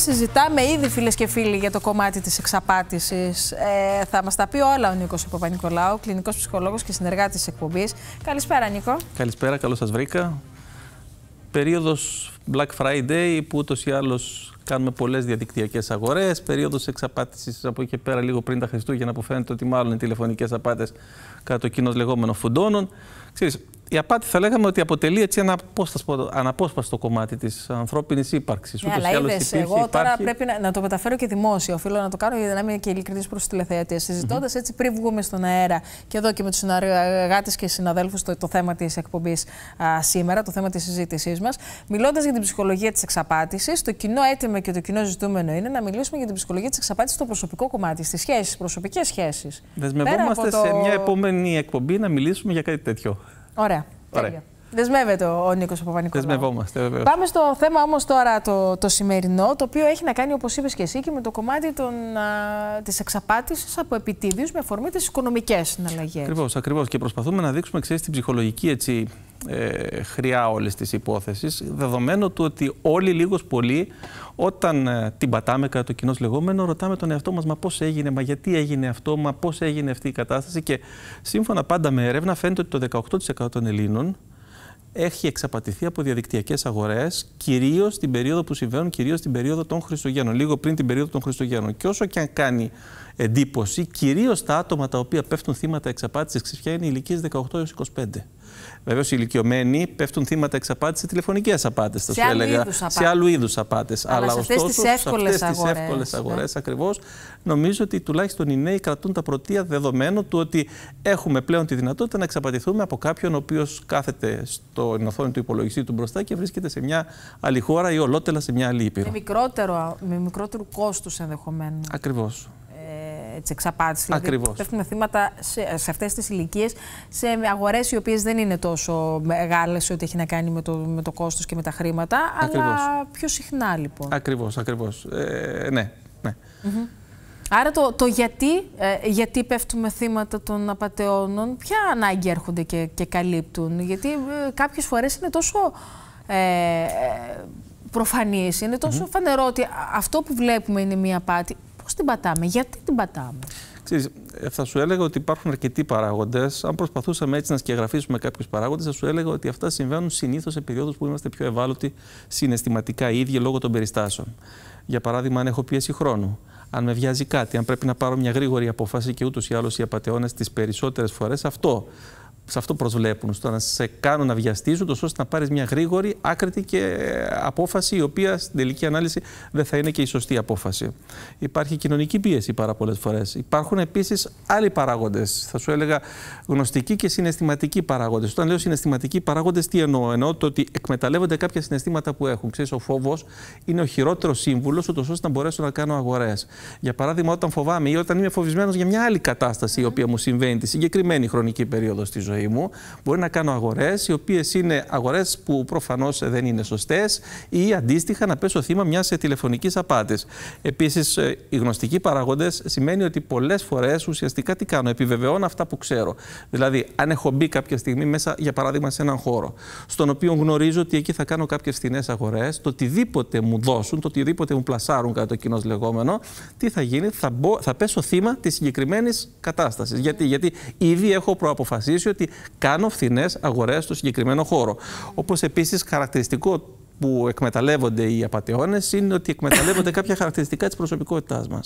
συζητάμε ήδη φίλες και φίλοι για το κομμάτι της εξαπάτησης. Ε, θα μας τα πει όλα ο Νίκος Παπα-Νικολάου, κλινικός ψυχολόγος και συνεργάτης εκπομπής. Καλησπέρα Νίκο. Καλησπέρα, καλώς σας βρήκα. Περίοδος Black Friday που ούτως ή άλλως κάνουμε πολλές διαδικτυακές αγορές, περίοδος εξαπάτησης από εκεί και πέρα λίγο πριν τα Χριστούγεννα που φαίνεται ότι μάλλον οι τηλεφωνικές απάτες κατά το κοινός λεγόμενο φουντώνων. Ξέρεις, η απάτη θα λέγαμε ότι αποτελεί έτσι ένα αναπόσπαστο κομμάτι της ανθρώπινης ύπαρξης. Ναι, αλλά είδε, εγώ τώρα πρέπει να, να, το μεταφέρω και δημόσια. Οφείλω να το κάνω για να είμαι και ειλικρινής προς τους τηλεθεατές. Συζητώντας mm -hmm. έτσι πριν βγούμε στον αέρα και εδώ και με τους συνεργάτε και συναδέλφους το, το θέμα της εκπομπής σήμερα, το θέμα της συζήτησής μας, μιλώντας για την ψυχολογία της εξαπάτησης, το κοινό αίτημα και το κοινό ζητούμενο είναι να μιλήσουμε για την ψυχολογία της εξαπάτησης στο προσωπικό κομμάτι, στις σχέσεις, προσωπικές σχέσεις. Δεσμευόμαστε το... σε μια επόμενη εκπομπή να μιλήσουμε για κάτι τέτοιο. Ωραία. Ωραία. Δεσμεύεται ο νικο Παπανικό. Παπα-Νικολάου. Δεσμευόμαστε, βέβαια. Πάμε στο θέμα όμως τώρα το, το σημερινό, το οποίο έχει να κάνει, όπως είπες και εσύ, και με το κομμάτι της εξαπάτησης από επιτίδιου με αφορμή τις οικονομικές συναλλαγές. Ακριβώς, ακριβώς. Και προσπαθούμε να δείξουμε ξέρεις την ψυχολογική έτσι, ε, χρειά όλης της υπόθεσης, δεδομένου του ότι όλοι λίγος πολύ όταν ε, την πατάμε κατά το κοινός λεγόμενο, ρωτάμε τον εαυτό μας, μα πώς έγινε, μα γιατί έγινε αυτό, μα πώς έγινε αυτή η κατάσταση. Και σύμφωνα πάντα με έρευνα, φαίνεται ότι το 18% των Ελλήνων έχει εξαπατηθεί από διαδικτυακές αγορές, κυρίως την περίοδο που συμβαίνουν, κυρίως την περίοδο των Χριστουγέννων, λίγο πριν την περίοδο των Χριστουγέννων. Και όσο και αν κάνει εντύπωση, κυρίως τα άτομα τα οποία πέφτουν θύματα εξαπάτησης ξυφιά είναι ηλικίες 18 έω 25. Βεβαίως, οι ηλικιωμένοι πέφτουν θύματα εξαπάτη σε τηλεφωνικές απάτες, Σε άλλου είδους απάτες. Αλλά, σε αυτές τις εύκολες αγορέ, ακριβώς, νομίζω ότι τουλάχιστον οι νέοι κρατούν τα πρωτεία δεδομένου του ότι έχουμε πλέον τη δυνατότητα να εξαπατηθούμε από κάποιον ο οποίος κάθεται στο οθόνη του υπολογιστή του μπροστά και βρίσκεται σε μια άλλη χώρα ή ολότελα σε μια άλλη ήπειρο. Με μικρότερο, με κόστο ενδεχομένου. Ακριβώς τη εξαπάτηση. Δηλαδή, πέφτουμε θύματα σε, σε αυτές τις ηλικίες, σε αγορές οι οποίες δεν είναι τόσο μεγάλες ό,τι έχει να κάνει με το, με το κόστος και με τα χρήματα, αλλά πιο συχνά λοιπόν. Ακριβώς, ακριβώς. Ε, ναι, ναι. Άρα το, το γιατί, ε, γιατί πέφτουμε θύματα των απαταιώνων, ποια ανάγκη έρχονται και, και καλύπτουν, γιατί ε, κάποιες φορές είναι τόσο ε, ε προφανής, είναι τόσο mm φανερό ότι αυτό που βλέπουμε είναι μία απάτη, Πώς την πατάμε, γιατί την πατάμε. Ξέρεις, ε, θα σου έλεγα ότι υπάρχουν αρκετοί παράγοντες. Αν προσπαθούσαμε έτσι να σκεγγραφίσουμε κάποιους παράγοντες, θα σου έλεγα ότι αυτά συμβαίνουν συνήθως σε περιόδου που είμαστε πιο ευάλωτοι συναισθηματικά οι ίδιοι λόγω των περιστάσεων. Για παράδειγμα, αν έχω πίεση χρόνου, αν με βιάζει κάτι, αν πρέπει να πάρω μια γρήγορη απόφαση και ούτως ή άλλως οι απαταιώνες τις περισσότερες φορές αυτό σε αυτό προσβλέπουν, στο να σε κάνουν να βιαστήσουν τόσο ώστε να πάρεις μια γρήγορη, άκρητη και ε, απόφαση, η οποία στην τελική ανάλυση δεν θα είναι και η σωστή απόφαση. Υπάρχει κοινωνική πίεση πάρα πολλές φορές. Υπάρχουν επίσης άλλοι παράγοντες. θα σου έλεγα γνωστικοί και συναισθηματικοί παράγοντες. Όταν λέω συναισθηματικοί παράγοντες τι εννοώ. Εννοώ το ότι εκμεταλλεύονται κάποια συναισθήματα που έχουν. Ξέρεις, ο φόβος είναι ο χειρότερος σύμβουλος, ούτως ώστε να μπορέσω να κάνω αγορές. Για παράδειγμα, όταν φοβάμαι ή όταν είμαι φοβισμένος για μια άλλη κατάσταση η οποία μου συμβαίνει τη συγκεκριμένη χρονική περίοδο στη ζωή ζωή μου. Μπορεί να κάνω αγορές, οι οποίες είναι αγορές που προφανώς δεν είναι σωστές ή αντίστοιχα να πέσω θύμα μιας τηλεφωνικής απάτης. Επίσης, ε, οι γνωστικοί παράγοντε σημαίνει ότι πολλές φορές ουσιαστικά τι κάνω, επιβεβαιώνω αυτά που ξέρω. Δηλαδή, αν έχω μπει κάποια στιγμή μέσα, για παράδειγμα, σε έναν χώρο, στον οποίο γνωρίζω ότι εκεί θα κάνω κάποιες φθηνές αγορές, το οτιδήποτε μου δώσουν, το οτιδήποτε μου πλασάρουν κατά το κοινό λεγόμενο, τι θα γίνει, θα, μπο, θα πέσω θύμα της συγκεκριμένης κατάστασης. Γιατί, γιατί ήδη έχω προαποφασίσει ότι κάνω φθηνές αγορές στο συγκεκριμένο χώρο. Όπως επίσης χαρακτηριστικό που εκμεταλλεύονται οι απαταιώνες είναι ότι εκμεταλλεύονται κάποια χαρακτηριστικά της προσωπικότητάς μας.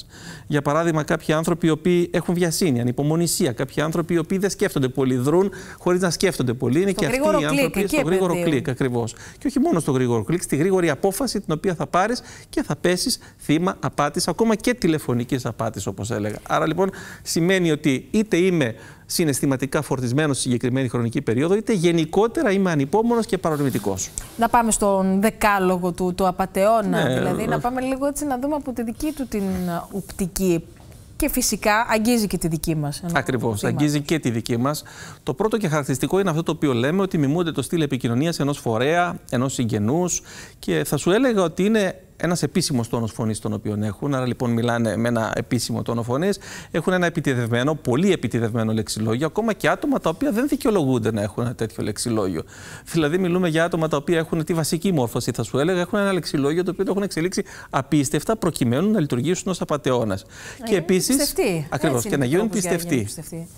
Για παράδειγμα, κάποιοι άνθρωποι οι οποίοι έχουν βιασύνη, ανυπομονησία, κάποιοι άνθρωποι οι οποίοι δεν σκέφτονται πολύ, δρούν χωρίς να σκέφτονται πολύ. Είναι και αυτοί οι άνθρωποι στο γρήγορο κλικ ακριβώς. Και όχι μόνο στο γρήγορο κλικ, στη γρήγορη απόφαση την οποία θα πάρεις και θα πέσεις θύμα απάτης, ακόμα και τηλεφωνικής απάτης, όπως έλεγα. Άρα λοιπόν σημαίνει ότι είτε είμαι συναισθηματικά φορτισμένο στη συγκεκριμένη χρονική περίοδο, είτε γενικότερα είμαι ανυπόμονος και παρορμητικός. Να πάμε στον δεκάλογο του, του Απατεώνα, ναι. δηλαδή. Να πάμε λίγο έτσι να δούμε από τη δική του την οπτική. Και φυσικά αγγίζει και τη δική μας. Ακριβώ. Αγγίζει και τη δική μας. Το πρώτο και χαρακτηριστικό είναι αυτό το οποίο λέμε ότι μιμούνται το στυλ επικοινωνίας ενός φορέα, ενός συγγενούς. Και θα σου έλεγα ότι είναι ένας επίσημος τόνος φωνής τον οποίο έχουν. Άρα λοιπόν μιλάνε με ένα επίσημο τόνο φωνής. Έχουν ένα επιτεδευμένο, πολύ επιτεδευμένο λεξιλόγιο. Ακόμα και άτομα τα οποία δεν δικαιολογούνται να έχουν ένα τέτοιο λεξιλόγιο. Δηλαδή, μιλούμε για άτομα τα οποία έχουν τη βασική μόρφωση, θα σου έλεγα. Έχουν ένα λεξιλόγιο το οποίο το έχουν εξελίξει απίστευτα προκειμένου να λειτουργήσουν ως απαταιώνας. και ε, επίσης. Ακριβώ. Και να γίνουν πιστευτοί.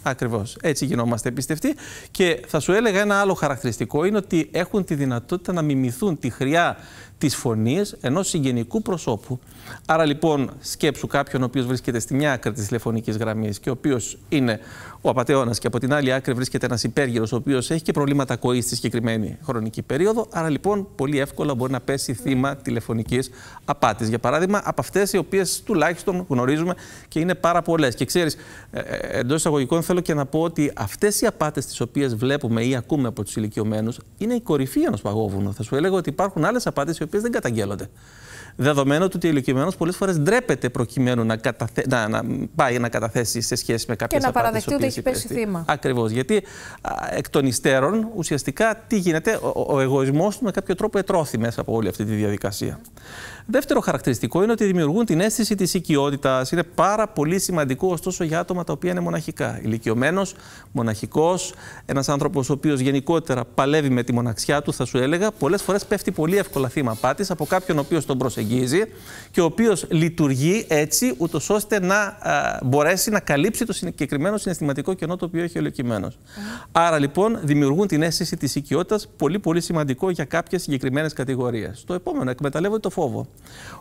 Ακριβώς. Έτσι γινόμαστε πιστευτοί. Και θα σου έλεγα ένα άλλο χαρακτηριστικό είναι ότι έχουν τη δυνατότητα να μιμηθούν τη χρειά τις φωνίες ενός συγγενικού προσώπου. Άρα λοιπόν σκέψου κάποιον ο οποίος βρίσκεται μια άκρη της τηλεφωνικής γραμμής και ο οποίος είναι ο απαταιώνα. Και από την άλλη άκρη βρίσκεται ένας υπέργυρος, ο οποίος έχει και προβλήματα ακοής στη συγκεκριμένη χρονική περίοδο. Άρα λοιπόν πολύ εύκολα μπορεί να πέσει θύμα τηλεφωνικής απάτης. Για παράδειγμα, από αυτές οι οποίες τουλάχιστον γνωρίζουμε και είναι πάρα πολλές. Και ξέρεις, ε, ε, εντός εισαγωγικών θέλω και να πω ότι αυτές οι απάτες τις οποίες βλέπουμε ή ακούμε από τους ηλικιωμένους είναι η κορυφή ενός παγόβουνου. Θα σου έλεγα ότι υπάρχουν άλλες απάτες οι οποίες δεν καταγγέλλονται. Δεδομένου ότι ο ηλικιωμένος πολλές φορές ντρέπεται προκειμένου να, καταθε... να, να πάει να καταθέσει σε σχέση με κάποιες Και να παραδεχτεί ότι έχει πέσει θύμα. Ακριβώς. Γιατί εκ των υστέρων ουσιαστικά τι γίνεται, ο, ο εγωισμός του με κάποιο τρόπο ετρώθη μέσα από όλη αυτή τη διαδικασία. Δεύτερο χαρακτηριστικό είναι ότι δημιουργούν την αίσθηση της οικειότητας. Είναι πάρα πολύ σημαντικό ωστόσο για άτομα τα οποία είναι μοναχικά. Ηλικιωμένος, μοναχικός, ένας άνθρωπος ο οποίος γενικότερα παλεύει με τη μοναξιά του, θα σου έλεγα, πολλές φορές πέφτει πολύ εύκολα θύμα πάτη από κάποιον ο οποίος τον προσεγγίζει και ο οποίος λειτουργεί έτσι, ούτως ώστε να α, ε, μπορέσει να καλύψει το συγκεκριμένο συναισθηματικό κενό το οποίο έχει ολοκειμένος. Mm. Άρα λοιπόν δημιουργούν την αίσθηση της οικειότητας πολύ πολύ σημαντικό για κάποιες συγκεκριμένες κατηγορίες. Το επόμενο, εκμεταλλεύονται το φόβο.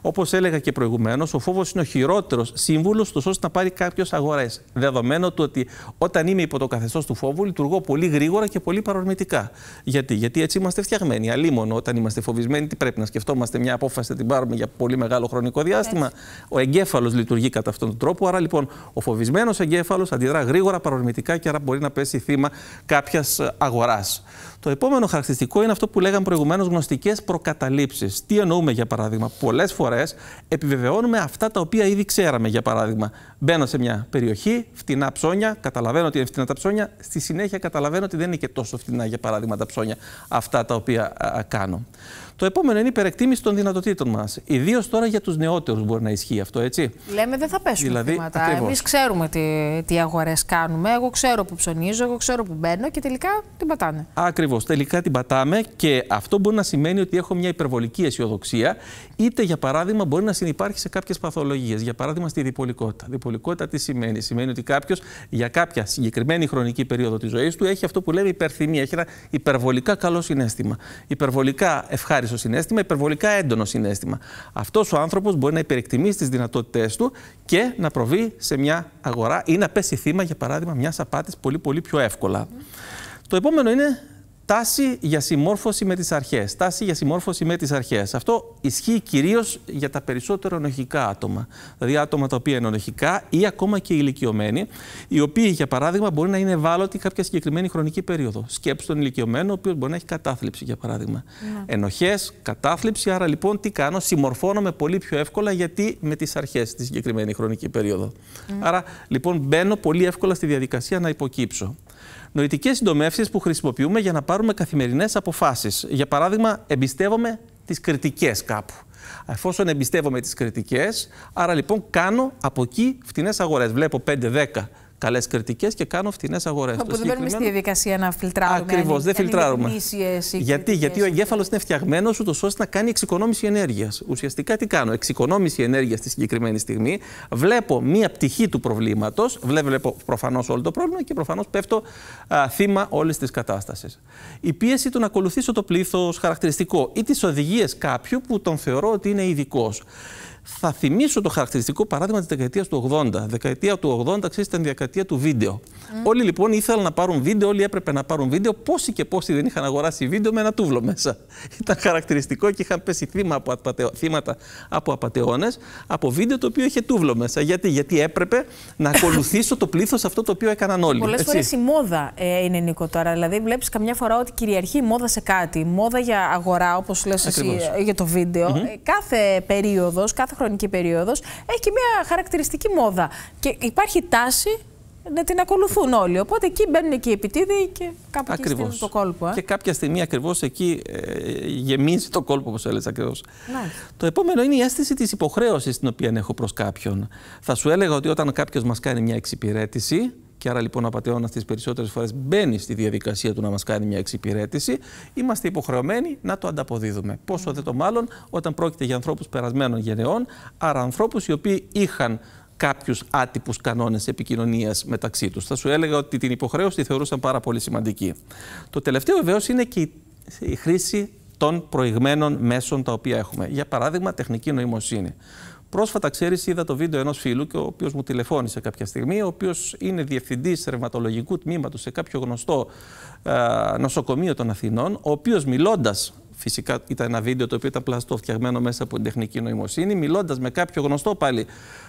Όπως έλεγα και προηγουμένως, ο φόβος είναι ο χειρότερος σύμβουλος, ώστε να πάρει κάποιο αγορές. Δεδομένου του ότι όταν είμαι υπό το καθεστώς του φόβου, λειτουργώ πολύ γρήγορα και πολύ παρορμητικά. Γιατί, Γιατί έτσι είμαστε φτιαγμένοι. Αλίμονο, όταν είμαστε φοβισμένοι, τι πρέπει να σκεφτόμαστε μια απόφαση, την πάρουμε για πολύ μεγάλο χρονικό διάστημα. Ο εγκέφαλος λειτουργεί κατά αυτόν τον τρόπο. Άρα λοιπόν ο φοβισμένος εγκέφαλος αντιδρά γρήγορα, παρορμητικά και άρα μπορεί να πέσει θύμα κάποιας αγοράς. Το επόμενο χαρακτηριστικό είναι αυτό που λέγαμε προηγουμένως γνωστικές προκαταλήψεις. Τι εννοούμε για παράδειγμα. Πολλές φορές επιβεβαιώνουμε αυτά τα οποία ήδη ξέραμε για παράδειγμα. Μπαίνω σε μια περιοχή, φτηνά ψώνια, καταλαβαίνω ότι είναι φτηνά τα ψώνια. Στη συνέχεια καταλαβαίνω ότι δεν είναι και τόσο φτηνά για παράδειγμα τα ψώνια αυτά τα οποία κάνω. Το επόμενο είναι η υπερεκτίμηση των δυνατοτήτων μας. Ιδίως τώρα για τους νεότερους μπορεί να ισχύει αυτό, έτσι. Λέμε δεν θα πέσουν δηλαδή, θύματα. Εμείς ξέρουμε τι, τι αγορές κάνουμε. Εγώ ξέρω που ψωνίζω, εγώ ξέρω που μπαίνω και τελικά την πατάνε. Ακριβώς. Τελικά την πατάμε και αυτό μπορεί να σημαίνει ότι έχω μια υπερβολική αισιοδοξία, είτε για παράδειγμα μπορεί να συνεπάρχει σε κάποιες παθολογίες. Για παράδειγμα στη διπολικότητα. Διπολικότητα τι σημαίνει. Σημαίνει ότι κάποιος για κάποια συγκεκριμένη χρονική περίοδο της ζωής του έχει αυτό που λέμε υπερθυμία. Έχει ένα υπερβολικά καλό συνέστημα. Υπερβολικά ευχάριστο ευχάριστο συνέστημα, υπερβολικά έντονο συνέστημα. Αυτός ο άνθρωπος μπορεί να υπερεκτιμήσει τις δυνατότητές του και να προβεί σε μια αγορά ή να πέσει θύμα, για παράδειγμα, μιας απάτης πολύ, πολύ πιο εύκολα. Το επόμενο είναι Τάση για συμμόρφωση με τις αρχές. Τάση για συμμόρφωση με τις αρχές. Αυτό ισχύει κυρίως για τα περισσότερα ενοχικά άτομα. Δηλαδή άτομα τα οποία είναι ενοχικά ή ακόμα και ηλικιωμένοι, οι οποίοι για παράδειγμα μπορεί να είναι ευάλωτοι κάποια συγκεκριμένη χρονική περίοδο. Σκέψτε τον ηλικιωμένο, ο οποίος μπορεί να έχει κατάθλιψη για παράδειγμα. Yeah. Ναι. Ενοχές, κατάθλιψη, άρα λοιπόν τι κάνω, συμμορφώνομαι πολύ πιο εύκολα γιατί με τις αρχές τη συγκεκριμένη χρονική περίοδο. Ναι. Άρα λοιπόν μπαίνω πολύ εύκολα στη διαδικασία να υποκύψω νοητικές συντομεύσεις που χρησιμοποιούμε για να πάρουμε καθημερινές αποφάσεις. Για παράδειγμα, εμπιστεύομαι τις κριτικές κάπου. Εφόσον εμπιστεύομαι τις κριτικές, άρα λοιπόν κάνω από εκεί φτηνές αγορές. Βλέπω 5, 10, καλές κριτικές και κάνω φτηνές αγορές. Που δεν μπαίνουμε στη διαδικασία να φιλτράρουμε. Ακριβώς, δεν φιλτράρουμε. Γιατί, γιατί ο εγκέφαλος είναι φτιαγμένος ούτως ώστε να κάνει εξοικονόμηση ενέργειας. Ουσιαστικά τι κάνω, εξοικονόμηση ενέργειας στη συγκεκριμένη στιγμή, βλέπω μία πτυχή του προβλήματος, βλέπω προφανώς όλο το πρόβλημα και προφανώς πέφτω α, θύμα όλης της κατάστασης. Η πίεση του να ακολουθήσω το πλήθος χαρακτηριστικό ή τις οδηγίες κάποιου που τον θεωρώ ότι είναι ειδικός. Θα θυμίσω το χαρακτηριστικό παράδειγμα της δεκαετίας του 80. Δεκαετία του 80, ξέρεις ήταν δεκαετία του βίντεο. Mm. Όλοι λοιπόν ήθελαν να πάρουν βίντεο, όλοι έπρεπε να πάρουν βίντεο. Πόσοι και πόσοι δεν είχαν αγοράσει βίντεο με ένα τούβλο μέσα. Ήταν χαρακτηριστικό και είχαν πέσει θύμα από απατεω... θύματα από απαταιώνε από βίντεο το οποίο είχε τούβλο μέσα. Γιατί, Γιατί έπρεπε να ακολουθήσω το πλήθος αυτό το οποίο έκαναν όλοι. Πολλές φορές η μόδα ε, είναι νικό τώρα. Δηλαδή, βλέπεις καμιά φορά ότι κυριαρχεί η μόδα σε κάτι. Μόδα για αγορά, όπως λες ε, για το βιντεο mm -hmm. Ε, κάθε περίοδος, κάθε χρονική περίοδος έχει και μια χαρακτηριστική μόδα. Και υπάρχει τάση να την ακολουθούν όλοι. Οπότε εκεί μπαίνουν και οι επιτίδιοι και κάπου εκεί το κόλπο. Ε? Και κάποια στιγμή ακριβώς εκεί ε, γεμίζει το κόλπο, όπως έλεγες ακριβώς. Το επόμενο είναι η αίσθηση της υποχρέωσης την οποία έχω προς κάποιον. Θα σου έλεγα ότι όταν κάποιος μας κάνει μια εξυπηρέτηση, και άρα λοιπόν ο απαταιώνα τις περισσότερες φορές μπαίνει στη διαδικασία του να μας κάνει μια εξυπηρέτηση, είμαστε υποχρεωμένοι να το ανταποδίδουμε. Πόσο δε το μάλλον όταν πρόκειται για ανθρώπους περασμένων γενεών, άρα ανθρώπους οι οποίοι είχαν κάποιους άτυπους κανόνες επικοινωνίας μεταξύ τους. Θα σου έλεγα ότι την υποχρέωση τη θεωρούσαν πάρα πολύ σημαντική. Το τελευταίο βεβαίως είναι και η χρήση των προηγμένων μέσων τα οποία έχουμε. Για παράδειγμα, τεχνική νοημοσύνη. Πρόσφατα, ξέρεις, είδα το βίντεο ενός φίλου, και ο οποίος μου τηλεφώνησε κάποια στιγμή, ο οποίος είναι διευθυντής ρευματολογικού τμήματος σε κάποιο γνωστό ε, νοσοκομείο των Αθηνών, ο οποίος μιλώντας Φυσικά ήταν ένα βίντεο το οποίο ήταν πλαστό, φτιαγμένο μέσα από την τεχνική νοημοσύνη. Μιλώντας με κάποιο γνωστό πάλι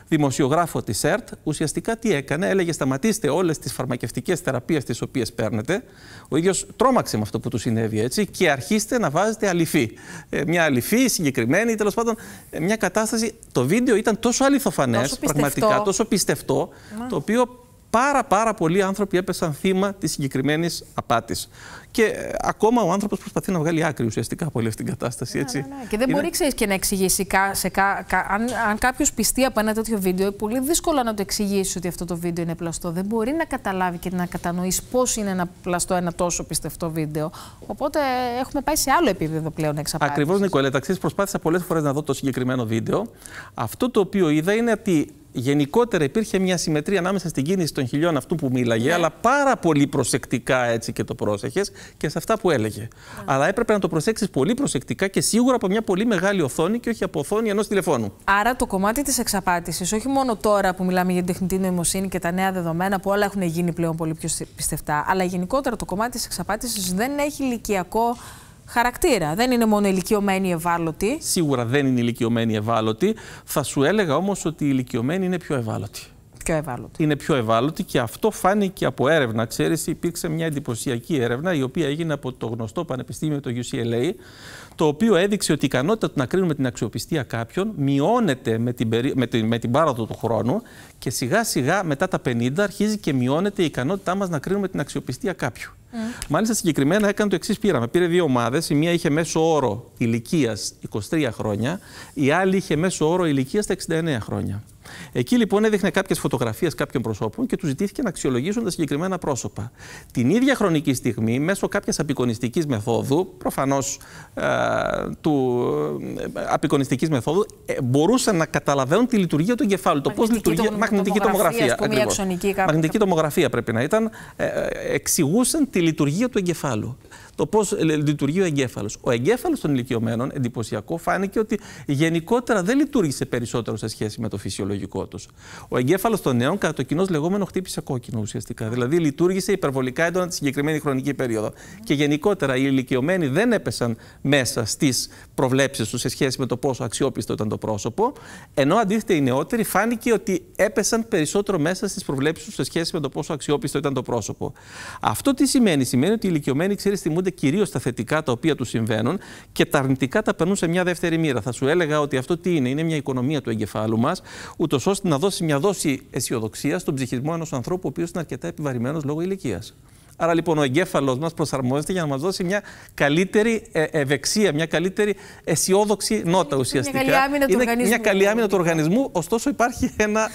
δημοσιογράφο της ΕΡΤ, ουσιαστικά τι έκανε, έλεγε σταματήστε όλες τις φαρμακευτικές θεραπείες τις οποίες παίρνετε. Ο ίδιος τρόμαξε με αυτό που του συνέβη έτσι και αρχίστε να βάζετε αληφή. Ε, μια αληφή συγκεκριμένη, τέλος πάντων ε, μια κατάσταση. Το βίντεο ήταν τόσο αληθοφανές, πραγματικά τόσο πιστευτό, το οποίο πάρα πάρα πολλοί άνθρωποι έπεσαν θύμα της συγκεκριμένης απάτης. Και ε, ακόμα ο άνθρωπος προσπαθεί να βγάλει άκρη ουσιαστικά από όλη αυτή την κατάσταση. Ναι, έτσι. Ναι, ναι, Και δεν μπορεί ξέρεις, και να εξηγήσει. σε κα, αν αν κάποιος πιστεί από ένα τέτοιο βίντεο, πολύ δύσκολο να το εξηγήσει ότι αυτό το βίντεο είναι πλαστό. Δεν μπορεί να καταλάβει και να κατανοήσει πώς είναι ένα πλαστό, ένα τόσο πιστευτό βίντεο. Οπότε ε, έχουμε πάει σε άλλο επίπεδο πλέον εξαπάτησης. Ακριβώς, Νικόλα. προσπάθησα πολλές φορές να δω το συγκεκριμένο βίντεο. Αυτό το οποίο είδα είναι ότι γενικότερα υπήρχε μια συμμετρία ανάμεσα στην κίνηση των χιλιών αυτού που μίλαγε, ναι. αλλά πάρα πολύ προσεκτικά έτσι και το πρόσεχες και σε αυτά που έλεγε. Ναι. Αλλά έπρεπε να το προσέξεις πολύ προσεκτικά και σίγουρα από μια πολύ μεγάλη οθόνη και όχι από οθόνη ενός τηλεφώνου. Άρα το κομμάτι της εξαπάτησης, όχι μόνο τώρα που μιλάμε για την τεχνητή νοημοσύνη και τα νέα δεδομένα που όλα έχουν γίνει πλέον πολύ πιο πιστευτά, αλλά γενικότερα το κομμάτι της εξαπάτησης δεν έχει ηλικιακό χαρακτήρα. Δεν είναι μόνο ηλικιωμένοι ευάλωτοι. Σίγουρα δεν είναι ηλικιωμένοι ευάλωτοι. Θα σου έλεγα όμως ότι οι ηλικιωμένοι είναι πιο ευάλωτοι. Πιο ευάλωτοι. Είναι πιο ευάλωτοι και αυτό φάνηκε από έρευνα. Ξέρεις υπήρξε μια εντυπωσιακή έρευνα η οποία έγινε από το γνωστό πανεπιστήμιο, το UCLA, το οποίο έδειξε ότι η ικανότητα του να κρίνουμε την αξιοπιστία κάποιων μειώνεται με την, περί... με την, με την πάροδο του χρόνου και σιγά σιγά μετά τα 50 αρχίζει και μειώνεται η ικανότητά μας να κρίνουμε την αξιοπιστία κάποιου. Mm. Μάλιστα συγκεκριμένα έκανε το εξής πείραμα. Πήρε δύο ομάδες. Η μία είχε μέσο όρο ηλικίας 23 χρόνια, η άλλη είχε μέσο όρο ηλικίας 69 χρόνια. Εκεί λοιπόν έδειχνε κάποιες φωτογραφίες κάποιων προσώπων και τους ζητήθηκε να αξιολογήσουν τα συγκεκριμένα πρόσωπα. Την ίδια χρονική στιγμή, μέσω κάποιας απεικονιστικής μεθόδου, προφανώς ε, του ε, απεικονιστικής μεθόδου, ε, μπορούσαν να καταλαβαίνουν τη λειτουργία του εγκεφάλου. Το πώς λειτουργεί. Μαγνητική τομογραφία. μαγνητική τομογραφία πρέπει να ήταν. εξηγούσαν τη λειτουργία του εγκεφάλου το πώς ε, λειτουργεί ο εγκέφαλος. Ο εγκέφαλος των ηλικιωμένων, εντυπωσιακό, φάνηκε ότι γενικότερα δεν λειτουργήσε περισσότερο σε σχέση με το φυσιολογικό τους. Ο εγκέφαλος των νέων, κατά το κοινός λεγόμενο, χτύπησε κόκκινο ουσιαστικά. Δηλαδή λειτουργήσε υπερβολικά έντονα τη συγκεκριμένη χρονική περίοδο. Και γενικότερα οι ηλικιωμένοι δεν έπεσαν μέσα στις προβλέψεις τους σε σχέση με το πόσο αξιόπιστο ήταν το πρόσωπο, ενώ αντίθετα οι νεότεροι φάνηκε ότι έπεσαν περισσότερο μέσα στις προβλέψεις τους σε σχέση με το πόσο αξιόπιστο ήταν το πρόσωπο. Αυτό τι σημαίνει, σημαίνει ότι οι ηλικιωμένοι, ξέρεις, κυρίως τα θετικά τα οποία τους συμβαίνουν και τα αρνητικά τα περνούν σε μια δεύτερη μοίρα. Θα σου έλεγα ότι αυτό τι είναι, είναι μια οικονομία του εγκεφάλου μας, ούτως ώστε να δώσει μια δόση αισιοδοξίας στον ψυχισμό ενός ανθρώπου ο οποίος είναι αρκετά επιβαρημένος λόγω ηλικίας. Άρα λοιπόν ο εγκέφαλος μας προσαρμόζεται για να μας δώσει μια καλύτερη ε, ευεξία, μια καλύτερη αισιόδοξη νότα ουσιαστικά. Μια καλή άμυνα του οργανισμού. Μια καλή άμυνα του οργανισμού, ωστόσο υπάρχει ένα,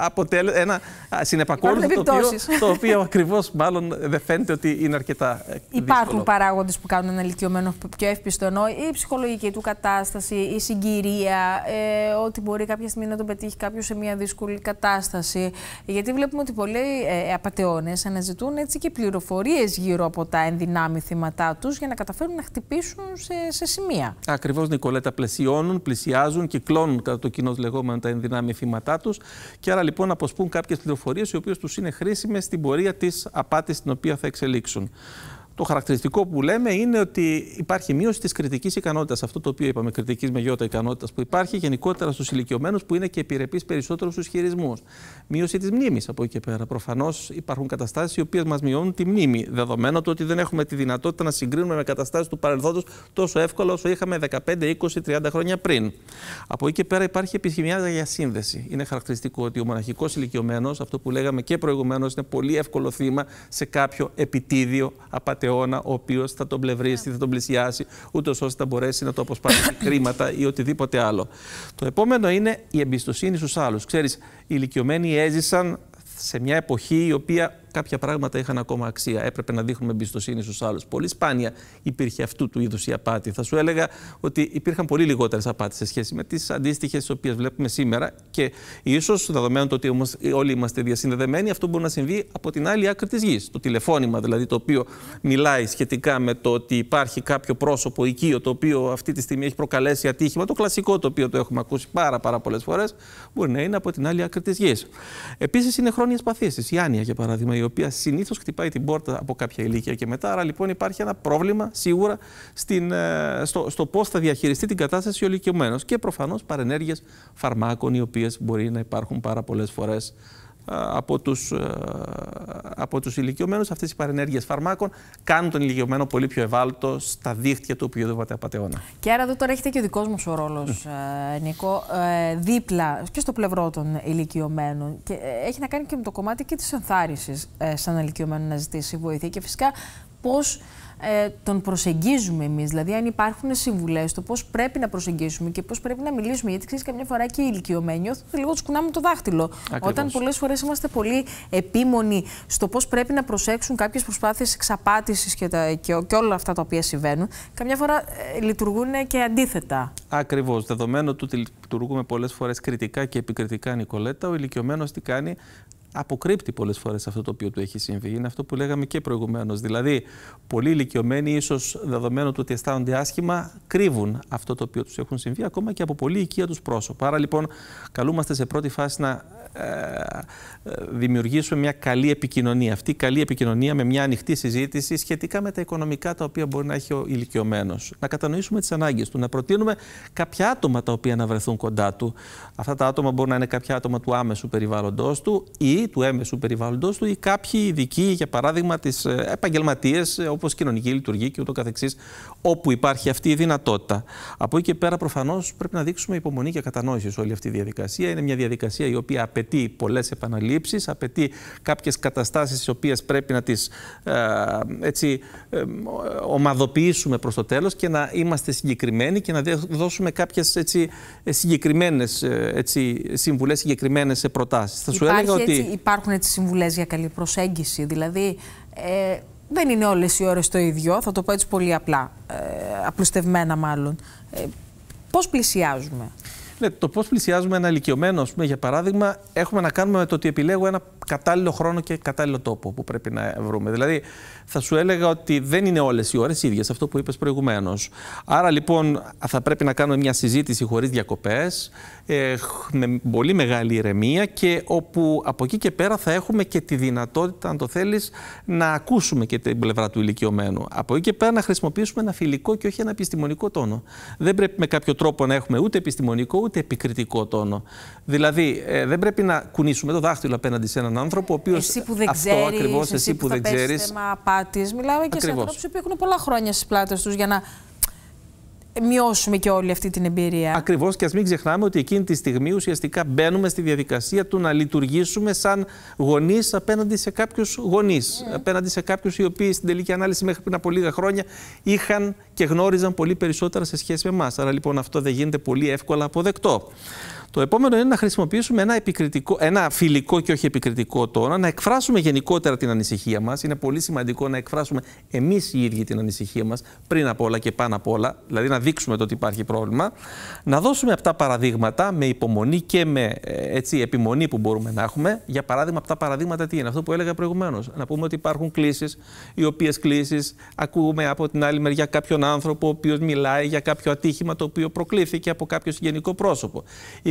αποτέλε, ένα συνεπακόλουθο το οποίο, το οποίο ακριβώς μάλλον δεν φαίνεται ότι είναι αρκετά. Ε, Υπάρχουν παράγοντες που κάνουν ένα ηλικιωμένο πιο εύπιστο ενώ η ψυχολογική του κατάσταση, η συγκυρία, ε, ότι μπορεί κάποια στιγμή να τον πετύχει κάποιος σε μια δύσκολη κατάσταση. Γιατί βλέπουμε ότι πολλοί ε, ε απαταιώνες αναζητούν έτσι και πληροφορίες πληροφορίες γύρω από τα ενδυνάμει θύματά τους για να καταφέρουν να χτυπήσουν σε, σε σημεία. Ακριβώς, Νικολέτα. Πλαισιώνουν, πλησιάζουν, κυκλώνουν κατά το κοινό λεγόμενο τα ενδυνάμει θύματά τους. Και άρα λοιπόν αποσπούν κάποιες πληροφορίες οι οποίες τους είναι χρήσιμες στην πορεία της απάτης την οποία θα εξελίξουν. Το χαρακτηριστικό που λέμε είναι ότι υπάρχει μείωση της κριτικής ικανότητας. Αυτό το οποίο είπαμε, κριτικής με γιώτα ικανότητας που υπάρχει γενικότερα στους ηλικιωμένους που είναι και επιρρεπείς περισσότερο στους χειρισμούς. Μείωση της μνήμης από εκεί και πέρα. Προφανώς υπάρχουν καταστάσεις οι οποίες μας μειώνουν τη μνήμη. Δεδομένου ότι δεν έχουμε τη δυνατότητα να συγκρίνουμε με καταστάσεις του παρελθόντος τόσο εύκολα όσο είχαμε 15, 20, 30 χρόνια πριν. Από εκεί και πέρα υπάρχει επιχειμιά για σύνδεση. Είναι χαρακτηριστικό ότι ο μοναχικός ηλικιωμένος, αυτό που λέγαμε και προηγουμένως, είναι πολύ εύκολο θύμα σε κάποιο επιτίδιο απαταιώνα ο οποίος θα τον πλευρίσει, θα τον πλησιάσει, ούτως ώστε να μπορέσει να το αποσπάσει χρήματα ή οτιδήποτε άλλο. Το επόμενο είναι η εμπιστοσύνη στους άλλους. Ξέρεις, οι ηλικιωμένοι έζησαν σε μια εποχή η οποία κάποια πράγματα είχαν ακόμα αξία. Έπρεπε να δείχνουμε εμπιστοσύνη στους άλλους. Πολύ σπάνια υπήρχε αυτού του είδους η απάτη. Θα σου έλεγα ότι υπήρχαν πολύ λιγότερες απάτη σε σχέση με τις αντίστοιχες τις οποίες βλέπουμε σήμερα. Και ίσως, δεδομένου το ότι όμως όλοι είμαστε διασυνδεδεμένοι, αυτό μπορεί να συμβεί από την άλλη άκρη της γης. Το τηλεφώνημα δηλαδή το οποίο μιλάει σχετικά με το ότι υπάρχει κάποιο πρόσωπο οικείο το οποίο αυτή τη στιγμή έχει προκαλέσει ατύχημα, το κλασικό το οποίο το έχουμε ακούσει πάρα, πάρα πολλές φορές, μπορεί να είναι από την άλλη άκρη της γης. Επίσης είναι χρόνια παθήσει. Η Άνια, για παράδειγμα, η οποία συνήθως χτυπάει την πόρτα από κάποια ηλικία και μετά. Άρα λοιπόν υπάρχει ένα πρόβλημα σίγουρα στην, ε, στο, στο πώς θα διαχειριστεί την κατάσταση ο ηλικιωμένος και προφανώς παρενέργειες φαρμάκων, οι οποίες μπορεί να υπάρχουν πάρα πολλές φορές από τους, από τους ηλικιωμένους. Αυτές οι παρενέργειες φαρμάκων κάνουν τον ηλικιωμένο πολύ πιο ευάλωτο στα δίχτυα του δεν πατεώνα. Και άρα εδώ τώρα έχετε και ο δικός μας ο ρόλος, ε, Νίκο, ε, δίπλα και στο πλευρό των ηλικιωμένων. Και ε, έχει να κάνει και με το κομμάτι και της ενθάρρυνσης σαν ηλικιωμένο να ζητήσει βοήθεια. Και φυσικά πώς ε, τον προσεγγίζουμε εμείς. Δηλαδή, αν υπάρχουν συμβουλές το πώς πρέπει να προσεγγίσουμε και πώς πρέπει να μιλήσουμε. Γιατί ξέρεις, καμιά φορά και οι ηλικιωμένοι νιώθουν λίγο τους κουνάμε το δάχτυλο. Όταν πολλές φορές είμαστε πολύ επίμονοι στο πώς πρέπει να προσέξουν κάποιες προσπάθειες εξαπάτησης και, και, και όλα αυτά τα οποία συμβαίνουν, καμιά φορά ε, λειτουργούν και αντίθετα. Ακριβώς. Δεδομένου ότι λειτουργούμε πολλές φορές κριτικά και επικριτικά, Νικολέτα, ο ηλικιωμένος τι κάνει, αποκρύπτει πολλές φορές αυτό το οποίο του έχει συμβεί. Είναι αυτό που λέγαμε και προηγουμένως. Δηλαδή, πολλοί ηλικιωμένοι ίσως δεδομένου του ότι αισθάνονται άσχημα, κρύβουν αυτό το οποίο τους έχουν συμβεί ακόμα και από πολύ οικία τους πρόσωπα. Άρα λοιπόν καλούμαστε σε πρώτη φάση να ε, ε, δημιουργήσουμε μια καλή επικοινωνία. Αυτή η καλή επικοινωνία με μια ανοιχτή συζήτηση σχετικά με τα οικονομικά τα οποία μπορεί να έχει ο ηλικιωμένος. Να κατανοήσουμε τις ανάγκες του, να προτείνουμε κάποια άτομα τα οποία να βρεθούν κοντά του. Αυτά τα άτομα μπορούν να είναι κάποια άτομα του άμεσου περιβάλλοντος του ή του έμεσου περιβάλλοντος του ή κάποιοι ειδικοί, για παράδειγμα, τις ε, επαγγελματίες ε, όπως κοινωνική λειτουργή και ούτω καθεξής, όπου υπάρχει αυτή η δυνατότητα. Από εκεί και πέρα, προφανώς πρέπει να δείξουμε υπομονή και κατανόηση σε όλη αυτή η διαδικασία. Είναι μια διαδικασία η οποία απαιτεί πολλέ επαναλήψει, απαιτεί κάποιε καταστάσει τι οποίε και κατανοηση σε ολη αυτη τη διαδικασια ειναι μια διαδικασια η οποια απαιτει πολλε επαναληψει απαιτει καποιε καταστασει τι οποιε πρεπει να τις ε, ε, ομαδοποιήσουμε προς το τέλος και να είμαστε συγκεκριμένοι και να δώσουμε κάποιες συγκεκριμένε συμβουλές, συγκεκριμένες προτάσεις. Θα σου έλεγα ότι υπάρχουν έτσι συμβουλές για καλή προσέγγιση. Δηλαδή, ε, δεν είναι όλες οι ώρες το ίδιο, θα το πω έτσι πολύ απλά, ε, απλουστευμένα μάλλον. Ε, πώς πλησιάζουμε. Ναι, το πώς πλησιάζουμε ένα ηλικιωμένο, πούμε, για παράδειγμα, έχουμε να κάνουμε με το ότι επιλέγω ένα κατάλληλο χρόνο και κατάλληλο τόπο που πρέπει να βρούμε. Δηλαδή, θα σου έλεγα ότι δεν είναι όλες οι ώρες ίδιες, αυτό που είπες προηγουμένως. Άρα, λοιπόν, θα πρέπει να κάνουμε μια συζήτηση χωρίς διακοπές ε, με πολύ μεγάλη ηρεμία και όπου από εκεί και πέρα θα έχουμε και τη δυνατότητα, αν το θέλεις, να ακούσουμε και την πλευρά του ηλικιωμένου. Από εκεί και πέρα να χρησιμοποιήσουμε ένα φιλικό και όχι ένα επιστημονικό τόνο. Δεν πρέπει με κάποιο τρόπο να έχουμε ούτε επιστημονικό ούτε επικριτικό τόνο. Δηλαδή, ε, δεν πρέπει να κουνήσουμε το δάχτυλο απέναντι σε έναν άνθρωπο, ο οποίος αυτό ακριβώς εσύ που δεν ξέρεις. θέμα απάτης, μιλάμε και ακριβώς. σε ανθρώπους που έχουν πολλά χρόνια στις πλάτες τους για να μειώσουμε και όλη αυτή την εμπειρία. Ακριβώς και ας μην ξεχνάμε ότι εκείνη τη στιγμή ουσιαστικά μπαίνουμε στη διαδικασία του να λειτουργήσουμε σαν γονείς απέναντι σε κάποιους γονείς. Ναι. Απέναντι σε κάποιους οι οποίοι στην τελική ανάλυση μέχρι πριν από λίγα χρόνια είχαν και γνώριζαν πολύ περισσότερα σε σχέση με εμάς. Άρα λοιπόν αυτό δεν γίνεται πολύ εύκολα αποδεκτό. Το επόμενο είναι να χρησιμοποιήσουμε ένα, επικριτικό, ένα φιλικό και όχι επικριτικό τόνο, να εκφράσουμε γενικότερα την ανησυχία μας. Είναι πολύ σημαντικό να εκφράσουμε εμείς οι ίδιοι την ανησυχία μας πριν από όλα και πάνω από όλα, δηλαδή να δείξουμε το ότι υπάρχει πρόβλημα. Να δώσουμε αυτά παραδείγματα με υπομονή και με ε, έτσι, επιμονή που μπορούμε να έχουμε. Για παράδειγμα, αυτά τα παραδείγματα τι είναι, αυτό που έλεγα προηγουμένως. Να πούμε ότι υπάρχουν κλήσεις, οι οποίες κλήσεις ακούμε από την άλλη μεριά κάποιον άνθρωπο ο οποίος μιλάει για κάποιο ατύχημα το οποίο προκλήθηκε από κάποιο συγγενικό πρόσωπο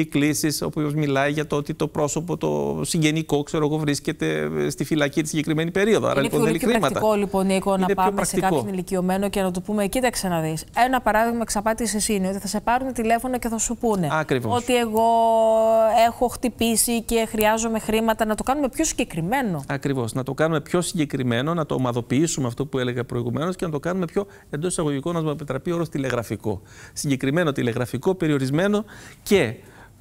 κλήσει όπου μιλάει για το ότι το πρόσωπο το συγγενικό, ξέρω εγώ, βρίσκεται στη φυλακή της συγκεκριμένη περίοδο. Άρα είναι λοιπόν δεν είναι πρακτικό λοιπόν, Νίκο, να πάμε σε κάποιον ηλικιωμένο και να του πούμε: Κοίταξε να δεις. Ένα παράδειγμα εξαπάτηση εσύ είναι ότι θα σε πάρουν τηλέφωνο και θα σου πούνε Ακριβώς. ότι εγώ έχω χτυπήσει και χρειάζομαι χρήματα. Να το κάνουμε πιο συγκεκριμένο. Ακριβώς. Να το κάνουμε πιο συγκεκριμένο, να το ομαδοποιήσουμε αυτό που έλεγα προηγουμένως και να το κάνουμε πιο εντός εισαγωγικών, να μας επιτραπεί όρος τηλεγραφικό. Συγκεκριμένο τηλεγραφικό, περιορισμένο και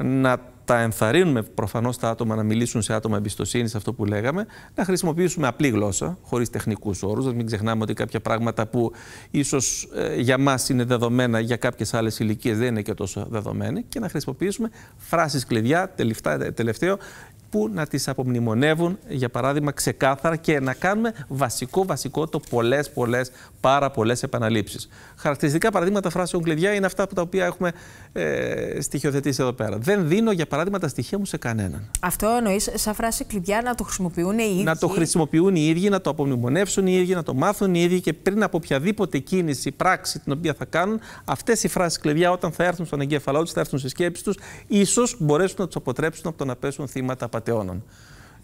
να τα ενθαρρύνουμε προφανώς τα άτομα να μιλήσουν σε άτομα εμπιστοσύνης, αυτό που λέγαμε, να χρησιμοποιήσουμε απλή γλώσσα, χωρίς τεχνικούς όρους. Να μην ξεχνάμε ότι κάποια πράγματα που ίσως ε, για μας είναι δεδομένα, για κάποιες άλλες ηλικίες δεν είναι και τόσο δεδομένα. Και να χρησιμοποιήσουμε φράσεις κλειδιά, ε, τελευταίο, που να τις απομνημονεύουν, για παράδειγμα, ξεκάθαρα και να κάνουμε βασικό, βασικό το πολλές, πολλές, πάρα πολλές επαναλήψεις. Χαρακτηριστικά παραδείγματα φράσεων κλειδιά είναι αυτά που τα οποία έχουμε ε, στοιχειοθετήσει εδώ πέρα. Δεν δίνω, για παράδειγμα, τα στοιχεία μου σε κανέναν. Αυτό εννοείς σαν φράση κλειδιά να το χρησιμοποιούν οι ίδιοι. Να το χρησιμοποιούν οι ίδιοι, να το απομνημονεύσουν οι ίδιοι, να το μάθουν οι ίδιοι και πριν από οποιαδήποτε κίνηση, πράξη την οποία θα κάνουν, αυτές οι φράσεις κλειδιά όταν θα έρθουν στον εγκέφαλό τους, θα έρθουν στι σκέψεις τους, ίσως μπορέσουν να τους αποτρέψουν από το να πέσουν θύματα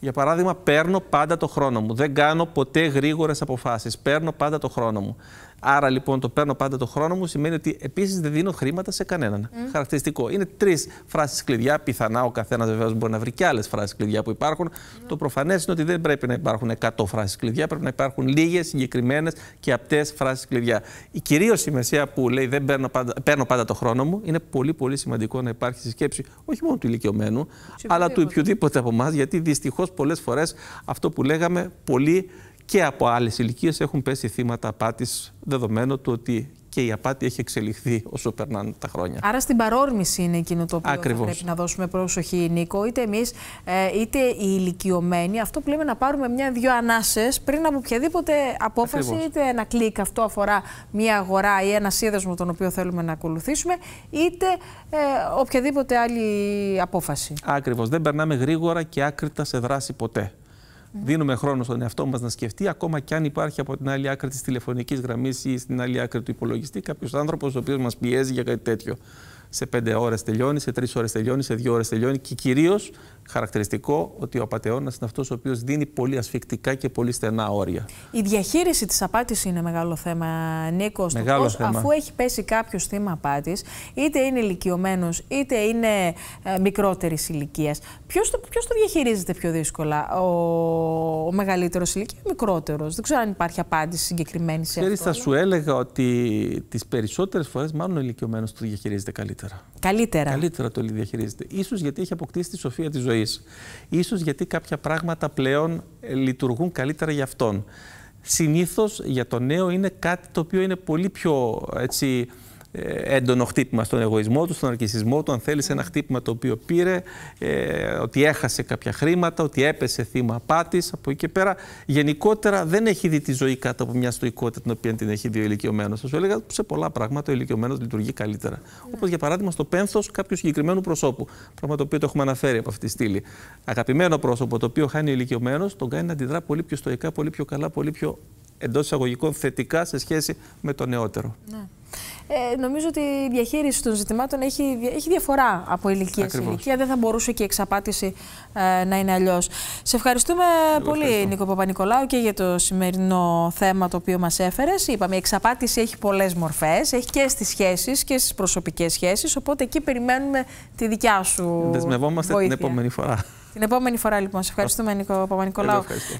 για παράδειγμα, παίρνω πάντα το χρόνο μου. Δεν κάνω ποτέ γρήγορες αποφάσεις. Παίρνω πάντα το χρόνο μου. Άρα λοιπόν το παίρνω πάντα το χρόνο μου σημαίνει ότι επίσης δεν δίνω χρήματα σε κανέναν. Χαρακτηριστικό. Είναι τρεις φράσεις κλειδιά. Πιθανά ο καθένας βεβαίως μπορεί να βρει και άλλες φράσεις κλειδιά που υπάρχουν. Το προφανές είναι ότι δεν πρέπει να υπάρχουν 100 φράσεις κλειδιά. Πρέπει να υπάρχουν λίγες συγκεκριμένες και απτές φράσεις κλειδιά. Η κυρίως σημασία που λέει δεν παίρνω πάντα, παίρνω πάντα το χρόνο μου είναι πολύ πολύ σημαντικό να υπάρχει στη σκέψη όχι μόνο του ηλικιωμένου, αλλά του οποιοδήποτε από εμάς, γιατί δυστυχώς πολλές φορές αυτό που λέγαμε πολύ και από άλλες ηλικίες έχουν πέσει θύματα απάτης δεδομένου του ότι και η απάτη έχει εξελιχθεί όσο περνάνε τα χρόνια. Άρα στην παρόρμηση είναι εκείνο το οποίο πρέπει να δώσουμε προσοχή, Νίκο. Είτε εμείς, ε, είτε οι ηλικιωμένοι. Αυτό που λέμε να πάρουμε μια-δυο ανάσες πριν από οποιαδήποτε απόφαση, Ακριβώς. είτε ένα κλικ. Αυτό αφορά μια αγορά ή ένα σύνδεσμο τον οποίο θέλουμε να ακολουθήσουμε, είτε ε, οποιαδήποτε άλλη απόφαση. Ακριβώς. Δεν περνάμε γρήγορα και άκρητα σε δράση ποτέ. Δίνουμε χρόνο στον εαυτό μας να σκεφτεί, ακόμα και αν υπάρχει από την άλλη άκρη της τηλεφωνικής γραμμής ή στην άλλη άκρη του υπολογιστή κάποιος άνθρωπος ο οποίος μας πιέζει για κάτι τέτοιο. Σε πέντε ώρες τελειώνει, σε τρεις ώρες τελειώνει, σε δύο ώρες τελειώνει και κυρίως χαρακτηριστικό ότι ο απαταιώνα είναι αυτός ο οποίος δίνει πολύ ασφικτικά και πολύ στενά όρια. Η διαχείριση της απάτης είναι μεγάλο θέμα, Νίκος. Μεγάλο πώς, θέμα. Αφού έχει πέσει κάποιος θύμα απάτης, είτε είναι ηλικιωμένος είτε είναι ε, μικρότερης ηλικίας, ποιος το, το διαχειρίζεται πιο δύσκολα, ο, ο μεγαλύτερος ηλικία ή ο μικρότερος. Δεν ξέρω αν υπάρχει απάντηση συγκεκριμένη σε Ξέρεις, αυτό. θα σου έλεγα ότι τις περισσότερες φορές, μάλλον ο ηλικιωμένος το διαχειρίζεται καλύτερα. Καλύτερα. Καλύτερα το διαχειρίζεται. Ίσως γιατί έχει αποκτήσει τη σοφία της ζωής. Ίσως γιατί κάποια πράγματα πλέον ε, λειτουργούν καλύτερα για αυτόν. Συνήθως για το νέο είναι κάτι το οποίο είναι πολύ πιο έτσι, ε, έντονο χτύπημα στον εγωισμό του, στον αρκισισμό του, αν θέλεις, ένα χτύπημα το οποίο πήρε, ε, ότι έχασε κάποια χρήματα, ότι έπεσε θύμα απάτης. Από εκεί και πέρα, γενικότερα δεν έχει δει τη ζωή κάτω από μια στοικότητα την οποία την έχει δει ο ηλικιωμένος. Θα έλεγα σε πολλά πράγματα ο ηλικιωμένος λειτουργεί καλύτερα. Ναι. Όπως για παράδειγμα στο πένθος κάποιου συγκεκριμένου προσώπου. Πράγμα το οποίο το έχουμε αναφέρει από αυτή τη στήλη. Αγαπημένο πρόσωπο το οποίο χάνει ο ηλικιωμένος, τον κάνει να αντιδρά πολύ πιο στοικά, πολύ πιο καλά, πολύ πιο εντός εισαγωγικών θετικά σε σχέση με το νεότερο. Ναι ε, νομίζω ότι η διαχείριση των ζητημάτων έχει, έχει διαφορά από ηλικία σε ηλικία. Δεν θα μπορούσε και η εξαπάτηση ε, να είναι αλλιώς. Σε ευχαριστουμε Εγώ πολύ, ευχαριστώ. Νίκο Παπα-Νικολάου, και για το σημερινό θέμα το οποίο μας έφερες. Είπαμε, η εξαπάτηση έχει πολλές μορφές. Έχει και στις σχέσεις και στις προσωπικές σχέσεις. Οπότε εκεί περιμένουμε τη δικιά σου. Δεσμευόμαστε την επόμενη φορά. Την επόμενη φορά, λοιπόν. Σε ευχαριστούμε, Νίκο Παπα-Νικολάου.